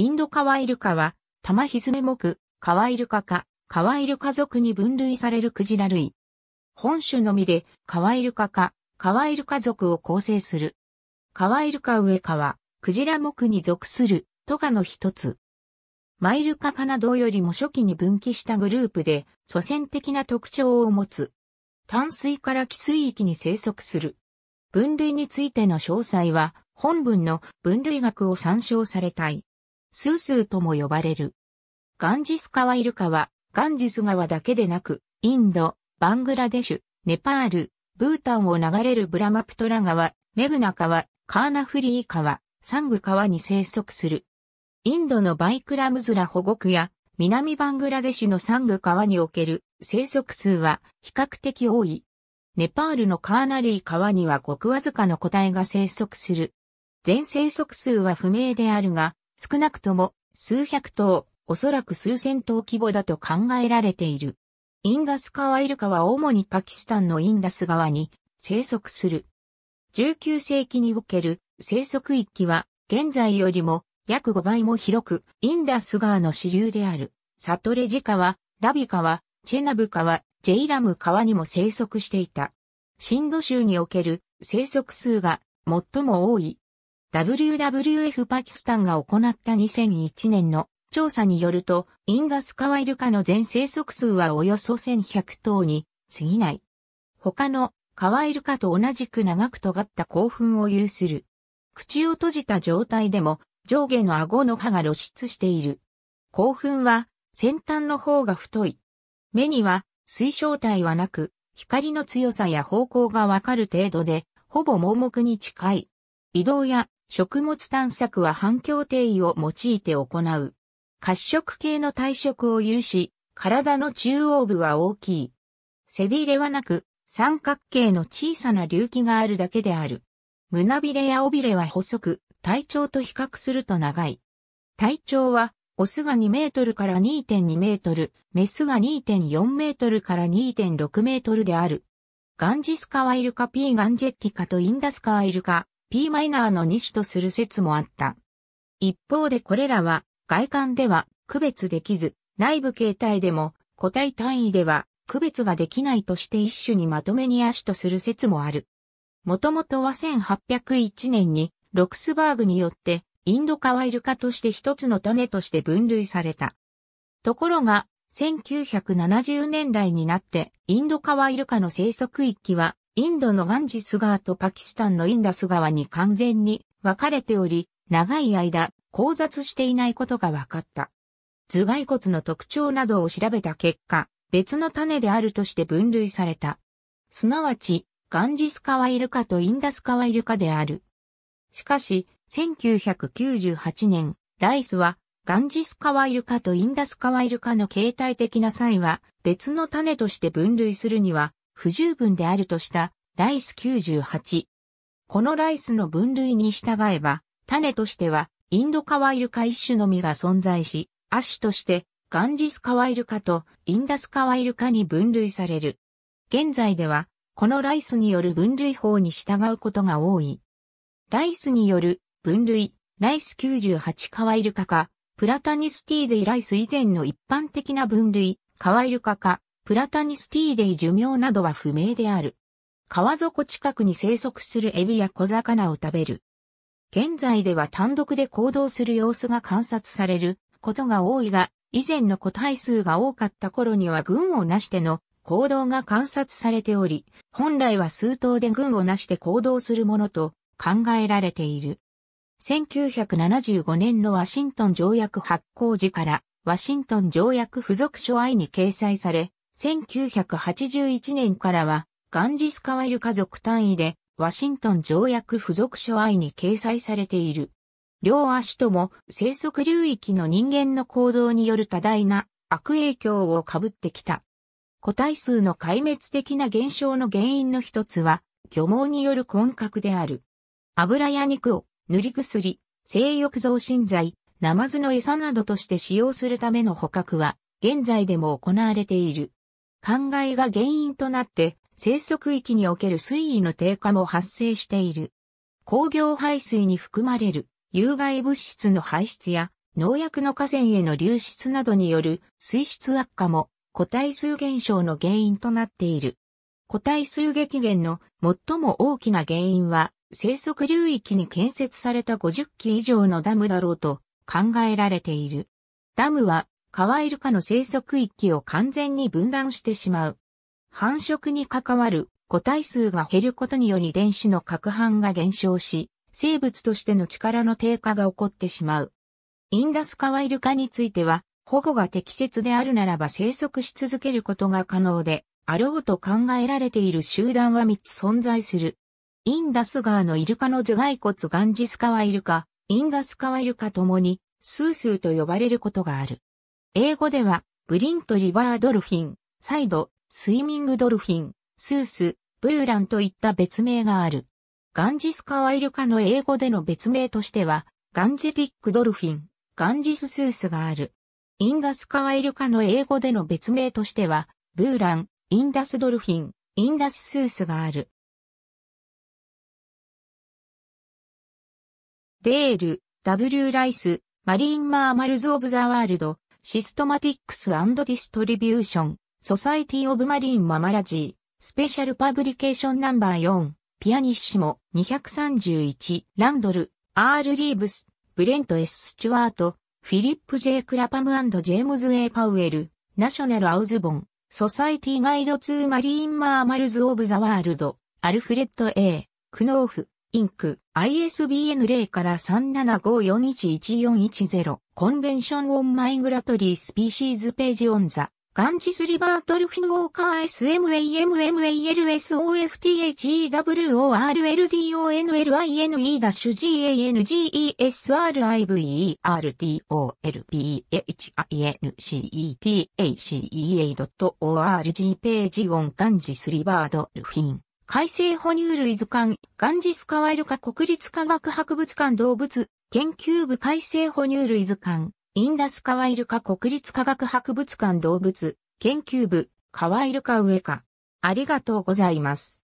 インドカワイルカは、タマヒズメ目、カワイルカ科、カワイルカ族に分類されるクジラ類。本種のみで、カワイルカ科、カワイルカ族を構成する。カワイルカ上カは、クジラ目に属する、トガの一つ。マイルカ科などよりも初期に分岐したグループで、祖先的な特徴を持つ。淡水から寄水域に生息する。分類についての詳細は、本文の分類学を参照されたい。スースーとも呼ばれる。ガンジス川イルカは、ガンジス川だけでなく、インド、バングラデシュ、ネパール、ブータンを流れるブラマプトラ川、メグナ川、カーナフリー川、サング川に生息する。インドのバイクラムズラ保護区や、南バングラデシュのサング川における生息数は比較的多い。ネパールのカーナリー川にはごくわずかの個体が生息する。全生息数は不明であるが、少なくとも数百頭、おそらく数千頭規模だと考えられている。インダス川イルカは主にパキスタンのインダス川に生息する。19世紀における生息域は現在よりも約5倍も広く、インダス川の支流であるサトレジ川、ラビ川、チェナブ川、ジェイラム川にも生息していた。シンド州における生息数が最も多い WWF パキスタンが行った2001年の調査によると、インダスカワイルカの全生息数はおよそ1100頭に過ぎない。他のカワイルカと同じく長く尖った興奮を有する。口を閉じた状態でも上下の顎の歯が露出している。興奮は先端の方が太い。目には水晶体はなく、光の強さや方向がわかる程度で、ほぼ盲目に近い。移動や食物探索は反響定位を用いて行う。褐色系の体色を有し、体の中央部は大きい。背びれはなく、三角形の小さな隆起があるだけである。胸びれや尾びれは細く、体長と比較すると長い。体長は、オスが2メートルから2.2メートル、メスが2.4メートルから2.6メートルである。ガンジスカワイルカピーガンジェッキカとインダスカワイルカ、P マイナーの2種とする説もあった。一方でこれらは外観では区別できず、内部形態でも個体単位では区別ができないとして一種にまとめに亜種とする説もある。もともとは1801年にロクスバーグによってインドカワイルカとして一つの種として分類された。ところが、1970年代になってインドカワイルカの生息域はインドのガンジス川とパキスタンのインダス川に完全に分かれており、長い間、交雑していないことが分かった。頭蓋骨の特徴などを調べた結果、別の種であるとして分類された。すなわち、ガンジス川イルカとインダス川イルカである。しかし、1998年、ライスは、ガンジス川イルカとインダス川イルカの形態的な際は、別の種として分類するには、不十分であるとしたライス98。このライスの分類に従えば、種としてはインドカワイルカ一種のみが存在し、亜種としてガンジスカワイルカとインダスカワイルカに分類される。現在では、このライスによる分類法に従うことが多い。ライスによる分類、ライス98カワイルカか、プラタニスティーデイライス以前の一般的な分類、カワイルカか、プラタニスティーデイ寿命などは不明である。川底近くに生息するエビや小魚を食べる。現在では単独で行動する様子が観察されることが多いが、以前の個体数が多かった頃には群をなしての行動が観察されており、本来は数頭で群をなして行動するものと考えられている。1975年のワシントン条約発行時から、ワシントン条約付属書愛に掲載され、1981年からは、ガンジスカワイル家族単位で、ワシントン条約付属書愛に掲載されている。両足とも生息流域の人間の行動による多大な悪影響を被ってきた。個体数の壊滅的な減少の原因の一つは、漁網による混獲である。油や肉を塗り薬、性欲増進剤、ナマズの餌などとして使用するための捕獲は、現在でも行われている。灌漑が原因となって生息域における水位の低下も発生している。工業排水に含まれる有害物質の排出や農薬の河川への流出などによる水質悪化も個体数減少の原因となっている。個体数激減の最も大きな原因は生息流域に建設された50基以上のダムだろうと考えられている。ダムはカワイルカの生息域を完全に分断してしまう。繁殖に関わる個体数が減ることにより電子の拡反が減少し、生物としての力の低下が起こってしまう。インダスカワイルカについては、保護が適切であるならば生息し続けることが可能で、あろうと考えられている集団は3つ存在する。インダス川のイルカの頭蓋骨ガンジスカワイルカ、インダスカワイルカともに、スースーと呼ばれることがある。英語では、ブリントリバードルフィン、サイド、スイミングドルフィン、スース、ブーランといった別名がある。ガンジスカワイルカの英語での別名としては、ガンジェティックドルフィン、ガンジススースがある。インダスカワイルカの英語での別名としては、ブーラン、インダスドルフィン、インダススースがある。デール、W ライス、マリン・マーマルズ・オブ・ザ・ワールド、シストマティックスディストリビューション、ソサイティオブマリンママラジー、スペシャルパブリケーションナンバー4、ピアニッシモ、231、ランドル、アール・リーブス、ブレント・ S・ スチュワート、フィリップ・ J・ クラパムジェームズ・ A・ パウエル、ナショナル・アウズボン、ソサイティ・ガイド・ツー・マリーン・マーマルズ・オブ・ザ・ワールド、アルフレッド・ A、クノーフ、インク、ISBN 0から375411410、コンベンションオンマイグラトリースピーシーズページオンザ、ガンジスリバードルフィンウォーカー s m a m m a l s o f t h e w o r l d o n l i n e g a g a n g e s r i v e r o l p h i n c e t a o r g ページオンガンジスリバードルフィン。海生哺乳類図鑑、ガンジスカワイルカ国立科学博物館動物研究部海生哺乳類図鑑、インダスカワイルカ国立科学博物館動物研究部、カワイルカウエカ。ありがとうございます。